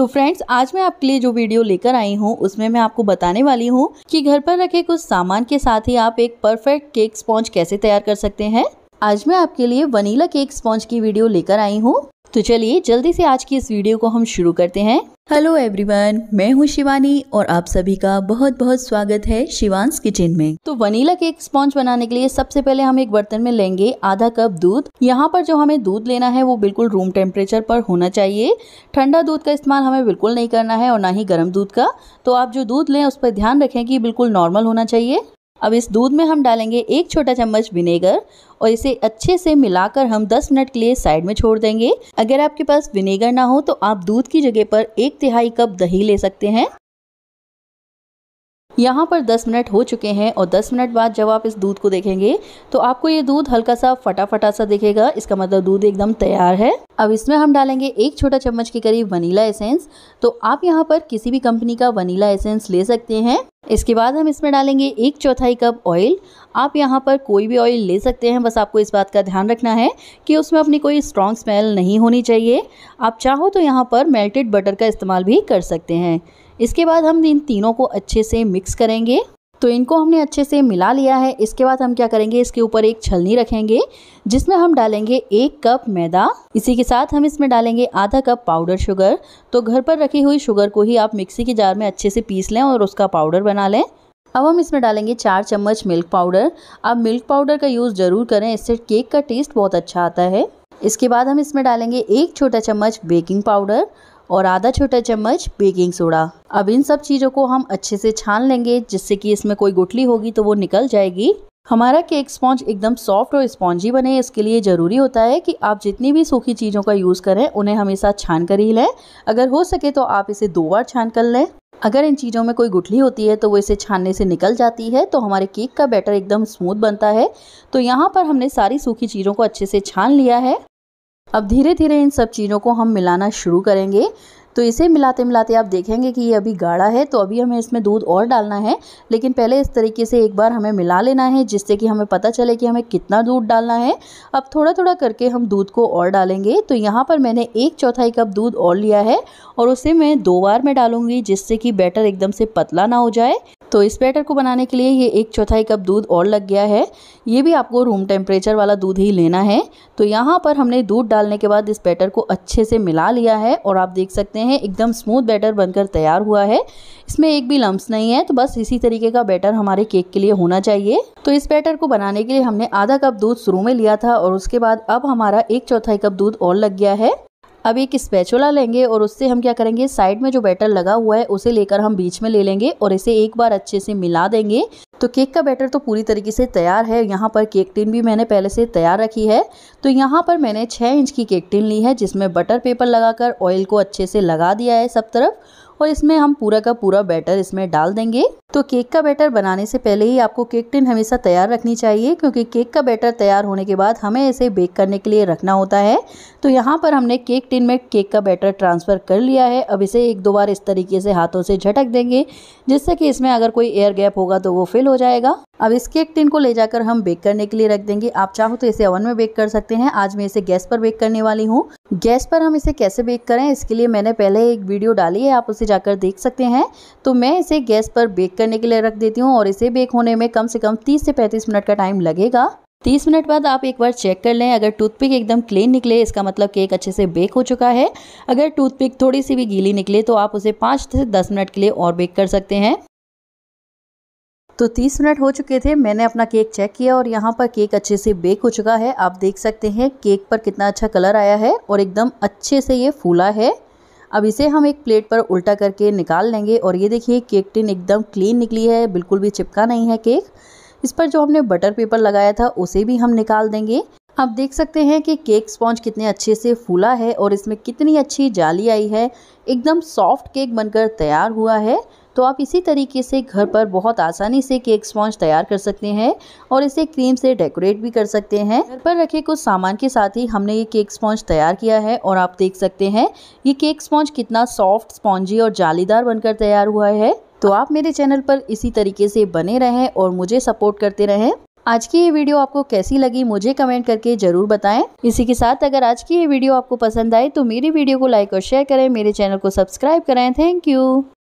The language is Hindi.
तो फ्रेंड्स आज मैं आपके लिए जो वीडियो लेकर आई हूँ उसमें मैं आपको बताने वाली हूँ कि घर पर रखे कुछ सामान के साथ ही आप एक परफेक्ट केक स्पॉन्ज कैसे तैयार कर सकते हैं आज मैं आपके लिए वनीला केक स्पॉन्ज की वीडियो लेकर आई हूँ तो चलिए जल्दी से आज की इस वीडियो को हम शुरू करते हैं हेलो एवरीवन मैं हूं शिवानी और आप सभी का बहुत बहुत स्वागत है शिवान्स किचन में तो वनीला केक स्पॉन्ज बनाने के लिए सबसे पहले हम एक बर्तन में लेंगे आधा कप दूध यहाँ पर जो हमें दूध लेना है वो बिल्कुल रूम टेम्परेचर पर होना चाहिए ठंडा दूध का इस्तेमाल हमें बिल्कुल नहीं करना है और ना ही गर्म दूध का तो आप जो दूध लें उस पर ध्यान रखें कि बिल्कुल नॉर्मल होना चाहिए अब इस दूध में हम डालेंगे एक छोटा चम्मच विनेगर और इसे अच्छे से मिलाकर हम 10 मिनट के लिए साइड में छोड़ देंगे अगर आपके पास विनेगर ना हो तो आप दूध की जगह पर एक तिहाई कप दही ले सकते हैं यहाँ पर 10 मिनट हो चुके हैं और 10 मिनट बाद जब आप इस दूध को देखेंगे तो आपको ये दूध हल्का सा फटाफटा सा दिखेगा इसका मतलब दूध एकदम तैयार है अब इसमें हम डालेंगे एक छोटा चम्मच के करीब वनीला एसेंस तो आप यहाँ पर किसी भी कंपनी का वनीला एसेंस ले सकते हैं इसके बाद हम इसमें डालेंगे एक चौथाई कप ऑयल आप यहाँ पर कोई भी ऑयल ले सकते हैं बस आपको इस बात का ध्यान रखना है कि उसमें अपनी कोई स्ट्रॉन्ग स्मेल नहीं होनी चाहिए आप चाहो तो यहाँ पर मेल्टेड बटर का इस्तेमाल भी कर सकते हैं इसके बाद हम इन तीनों को अच्छे से मिक्स करेंगे तो इनको हमने अच्छे से मिला लिया है इसके बाद हम क्या करेंगे इसके ऊपर एक छलनी रखेंगे जिसमें हम डालेंगे एक कप मैदा इसी के साथ हम इसमें डालेंगे आधा कप पाउडर शुगर तो घर पर रखी हुई शुगर को ही आप मिक्सी के जार में अच्छे से पीस लें और उसका पाउडर बना लें अब हम इसमें डालेंगे चार चम्मच मिल्क पाउडर आप मिल्क पाउडर का यूज़ ज़रूर करें इससे केक का टेस्ट बहुत अच्छा आता है इसके बाद हम इसमें डालेंगे एक छोटा चम्मच बेकिंग पाउडर और आधा छोटा चम्मच बेकिंग सोडा अब इन सब चीज़ों को हम अच्छे से छान लेंगे जिससे कि इसमें कोई गुठली होगी तो वो निकल जाएगी हमारा केक स्पॉन्ज एकदम सॉफ्ट और स्पॉन्जी बने इसके लिए ज़रूरी होता है कि आप जितनी भी सूखी चीज़ों का यूज़ करें उन्हें हमेशा छान कर ही लें अगर हो सके तो आप इसे दो बार छान कर लें अगर इन चीज़ों में कोई गुठली होती है तो वो इसे छानने से निकल जाती है तो हमारे केक का बैटर एकदम स्मूथ बनता है तो यहाँ पर हमने सारी सूखी चीज़ों को अच्छे से छान लिया है अब धीरे धीरे इन सब चीज़ों को हम मिलाना शुरू करेंगे तो इसे मिलाते मिलाते आप देखेंगे कि ये अभी गाढ़ा है तो अभी हमें इसमें दूध और डालना है लेकिन पहले इस तरीके से एक बार हमें मिला लेना है जिससे कि हमें पता चले कि हमें कितना दूध डालना है अब थोड़ा थोड़ा करके हम दूध को और डालेंगे तो यहाँ पर मैंने एक चौथाई कप दूध और लिया है और उसे मैं दो बार में डालूँगी जिससे कि बैटर एकदम से पतला ना हो जाए तो इस बैटर को बनाने के लिए ये एक चौथाई कप दूध और लग गया है ये भी आपको रूम टेम्परेचर वाला दूध ही लेना है तो यहाँ पर हमने दूध डालने के बाद इस बैटर को अच्छे से मिला लिया है और आप देख सकते हैं एकदम स्मूथ बैटर बनकर तैयार हुआ है इसमें एक भी लम्ब नहीं है तो बस इसी तरीके का बैटर हमारे केक के लिए होना चाहिए तो इस बैटर को बनाने के लिए हमने आधा कप दूध शुरू में लिया था और उसके बाद अब हमारा एक चौथाई कप दूध और लग गया है अब एक स्पैचुला लेंगे और उससे हम क्या करेंगे साइड में जो बैटर लगा हुआ है उसे लेकर हम बीच में ले लेंगे और इसे एक बार अच्छे से मिला देंगे तो केक का बैटर तो पूरी तरीके से तैयार है यहाँ पर केक टिन भी मैंने पहले से तैयार रखी है तो यहाँ पर मैंने 6 इंच की केक टिन ली है जिसमें बटर पेपर लगाकर ऑयल को अच्छे से लगा दिया है सब तरफ और इसमें हम पूरा का पूरा बैटर इसमें डाल देंगे तो केक का बैटर बनाने से पहले ही आपको केक टिन हमेशा तैयार रखनी चाहिए क्योंकि केक का बैटर तैयार होने के बाद हमें इसे बेक करने के लिए रखना होता है तो यहाँ पर हमने केक टिन में केक का बैटर ट्रांसफ़र कर लिया है अब इसे एक दो बार इस तरीके से हाथों से झटक देंगे जिससे कि इसमें अगर कोई एयर गैप होगा तो वो फिल हो जाएगा अब इस केक टिन को ले जाकर हम बेक करने के लिए रख देंगे आप चाहो तो इसे ओवन में बेक कर सकते हैं आज मैं इसे गैस पर बेक करने वाली हूँ गैस पर हम इसे कैसे बेक करें इसके लिए मैंने पहले एक वीडियो डाली है आप उसे जाकर देख सकते हैं तो मैं इसे गैस पर बेक करने के लिए रख देती हूँ और इसे बेक होने में कम से कम 30 से 35 मिनट का टाइम लगेगा 30 मिनट बाद आप एक बार चेक कर लें अगर टूथपिक एकदम क्लीन निकले इसका मतलब केक अच्छे से बेक हो चुका है अगर टूथपिक थोड़ी सी भी गीली निकले तो आप उसे 5 से 10 मिनट के लिए और बेक कर सकते हैं तो 30 मिनट हो चुके थे मैंने अपना केक चेक किया और यहाँ पर केक अच्छे से बेक हो चुका है आप देख सकते हैं केक पर कितना अच्छा कलर आया है और एकदम अच्छे से ये फूला है अब इसे हम एक प्लेट पर उल्टा करके निकाल लेंगे और ये देखिए केक टिन एकदम क्लीन निकली है बिल्कुल भी चिपका नहीं है केक इस पर जो हमने बटर पेपर लगाया था उसे भी हम निकाल देंगे आप देख सकते हैं कि केक स्पॉन्ज कितने अच्छे से फूला है और इसमें कितनी अच्छी जाली आई है एकदम सॉफ्ट केक बनकर तैयार हुआ है तो आप इसी तरीके से घर पर बहुत आसानी से केक स्पॉन्ज तैयार कर सकते हैं और इसे क्रीम से डेकोरेट भी कर सकते हैं घर पर रखे कुछ सामान के साथ ही हमने ये केक स्पॉन्ज तैयार किया है और आप देख सकते हैं ये केक स्पॉन्ज कितना सॉफ्ट स्पॉन्जी और जालीदार बनकर तैयार हुआ है तो आप मेरे चैनल पर इसी तरीके से बने रहें और मुझे सपोर्ट करते रहें आज की ये वीडियो आपको कैसी लगी मुझे कमेंट करके जरूर बताएं इसी के साथ अगर आज की ये वीडियो आपको पसंद आए तो मेरी वीडियो को लाइक और शेयर करें मेरे चैनल को सब्सक्राइब करें थैंक यू